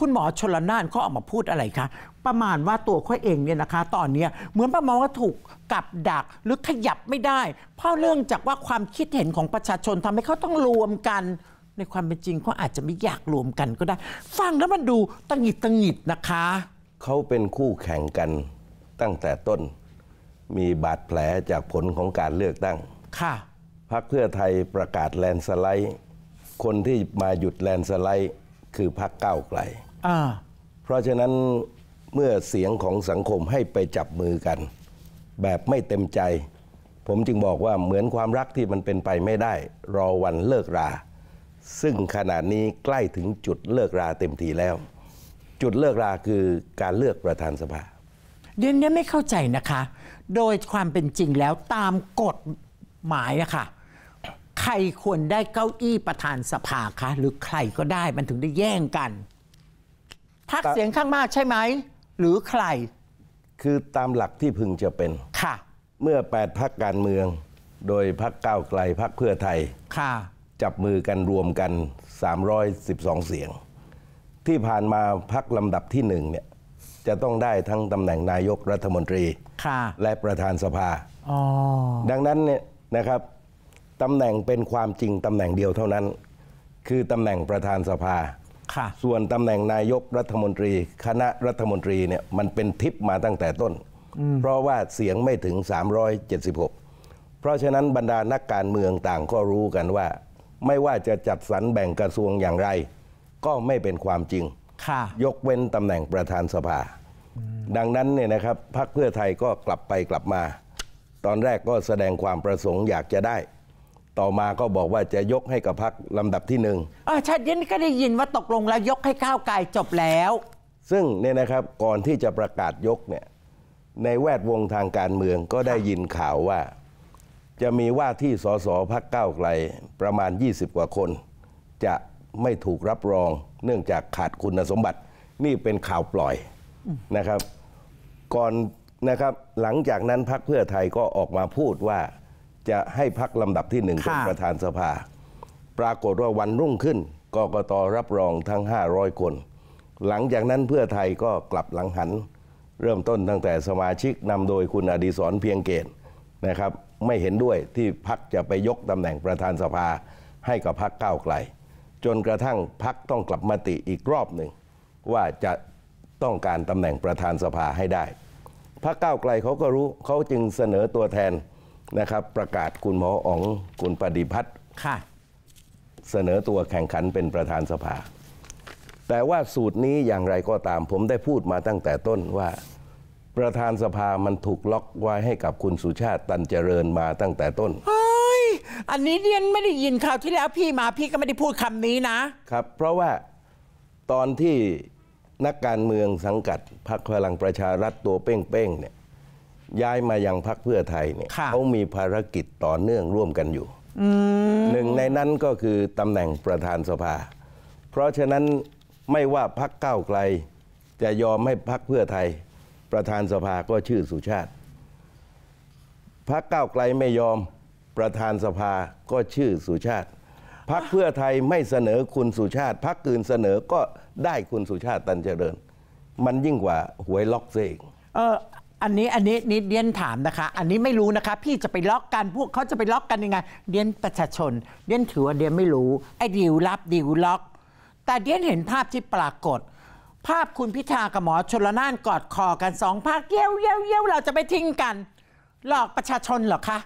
คุณหมอชนละนานเขาออกมาพูดอะไรคะประมาณว่าตัวเขาเองเนี่ยนะคะ ตอนนี้เหมือนประมาณว่าถูกกับ ดัก หรือขยับไม่ได้ เพราะเรื่องจากว่าความคิดเห็นของประชาชนทำให้เขาต้องรวมกันในความเป็นจริงเขาอาจจะไม่อยากรวมกันก็ได้ ฟังแล้วมันดูตังหิดตังหิดนะคะ เขาเป็นคู่แข่งกันตั้งแต่ต้นมีบาดแผลจากผลของการเลือกตั้งค่ะพรรคเพื่อไทยประกาศแลนสไลด์ คนที่มาหยุดแลนสไลด์ คือพรรคก้าไกลเพราะฉะนั้นเมื่อเสียงของสังคมให้ไปจับมือกัน แบบไม่เต็มใจ ผมจึงบอกว่าเหมือนความรักที่มันเป็นไปไม่ได้ รอวันเลิกรา ซึ่งขณะนี้ใกล้ถึงจุดเลิกราเต็มทีแล้ว จุดเลิกราคือการเลือกประธานสภา เดี๋ยวนี้ไม่เข้าใจนะคะ โดยความเป็นจริงแล้วตามกฎหมายอะค่ะใครควรได้เก้าอี้ประธานสภาคะหรือใครก็ได้มันถึงได้แย่งกันพักเสียงข้างมากใช่ไหม หรือใคร คือตามหลักที่พึงจะเป็น ค่ะ เมื่อแปดพักการเมือง โดยพักก้าวไกลพักเพื่อไทย ค่ะ จับมือกันรวมกัน 312 เสียง ที่ผ่านมาพักลำดับที่หนึ่งเนี่ยจะต้องได้ทั้งตำแหน่งนายกรัฐมนตรี ค่ะ และประธานสภา ดังนั้นเนี่ยนะครับตำแหน่งเป็นความจริงตำแหน่งเดียวเท่านั้น คือตำแหน่งประธานสภาส่วนตำแหน่งนายกรัฐมนตรี คณะรัฐมนตรีเนี่ยมันเป็นทิปมาตั้งแต่ต้น เพราะว่าเสียงไม่ถึง 376 เพราะฉะนั้นบรรดานักการเมืองต่างก็รู้กันว่า ไม่ว่าจะจัดสรรแบ่งกระทรวงอย่างไร ก็ไม่เป็นความจริงยกเว้นตำแหน่งประธานสภา ดังนั้นเนี่ยนะครับพรรคเพื่อไทยก็กลับไปกลับมา ตอนแรกก็แสดงความประสงค์อยากจะได้ต่อมาก็บอกว่าจะยกให้กับพัรลำดับที่หนึ่งอ๋อชัดยจนก็ได้ยินว่าตกลงแล้วยกให้ก้าวไกลจบแล้ว ซึ่งเนี่ยนะครับก่อนที่จะประกาศยกเนี่ย ในแวดวงทางการเมืองก็ได้ยินข่าวว่า จะมีว่าที่สสพักก้าวไกล ประมาณ 20 กว่าคน จะไม่ถูกรับรอง เนื่องจากขาดคุณสมบัตินี่เป็นข่าวปล่อยนะครับ ก่อนนะครับหลังจากนั้นพักเพื่อไทยก็ออกมาพูดว่าจะให้พักลำดับที่หนึ่งเป็นประธานสภา ปรากฏว่าวันรุ่งขึ้นกกตรับรองทั้ง 500 คน หลังจากนั้นเพื่อไทยก็กลับหลังหันเริ่มต้นตั้งแต่สมาชิกนำโดยคุณอดีศรเพียงเกตนะครับ ไม่เห็นด้วยที่พักจะไปยกตำแหน่งประธานสภาให้กับพักก้าวไกล จนกระทั่งพักต้องกลับมติอีกรอบหนึ่งว่าจะต้องการตำแหน่งประธานสภาให้ได้พักก้าวไกลเขาก็รู้เขาจึงเสนอตัวแทนนะครับประกาศคุณหมออ๋องคุณปฏิพัฒน์ค่ะเสนอตัวแข่งขันเป็นประธานสภา แต่ว่าสูตรนี้อย่างไรก็ตามผมได้พูดมาตั้งแต่ต้นว่าประธานสภามันถูกล็อกไว้ให้กับคุณสุชาติตันเจริญมาตั้งแต่ต้นเฮ้ย อันนี้เรียนไม่ได้ยินข่าวที่แล้วพี่มาพี่ก็ไม่ได้พูดคำนี้นะครับเพราะว่าตอนที่นักการเมืองสังกัดพรรคพลังประชารัฐตัวเป้งๆเนี่ยย้ายมายังพรรคเพื่อไทยเนี่ยเขามีภารกิจต่อเนื่องร่วมกันอยู่หนึ่งในนั้นก็คือตำแหน่งประธานสภา เพราะฉะนั้นไม่ว่าพรรคก้าไกล จะยอมให้พรรคเพื่อไทย ประธานสภาก็ชื่อสุชาติ พรรคก้าไกลไม่ยอมประธานสภาก็ชื่อสุชาติพักเพื่อไทยไม่เสนอคุณสุชาติพักอื่นเสนอก็ได้คุณสุชาติตันเจริญ มันยิ่งกว่าหวยล็อกเสกเอออันนี้อันนี้นิดเดียนถามนะคะ อันนี้ไม่รู้นะคะ พี่จะไปล็อกกันพวกเขาจะไปล็อกกันยังไงเดียนประชาชน เดียนถือว่าเดียนไม่รู้ไอ้ดิวรับดิวล็อก แต่เดียนเห็นภาพที่ปรากฏ ภาพคุณพิธากับหมอชลนานกอดคอกันสองภาคเย้ยวเย้ยวเย่ยวเราจะไปทิ้งกัน หลอกประชาชนเหรอคะ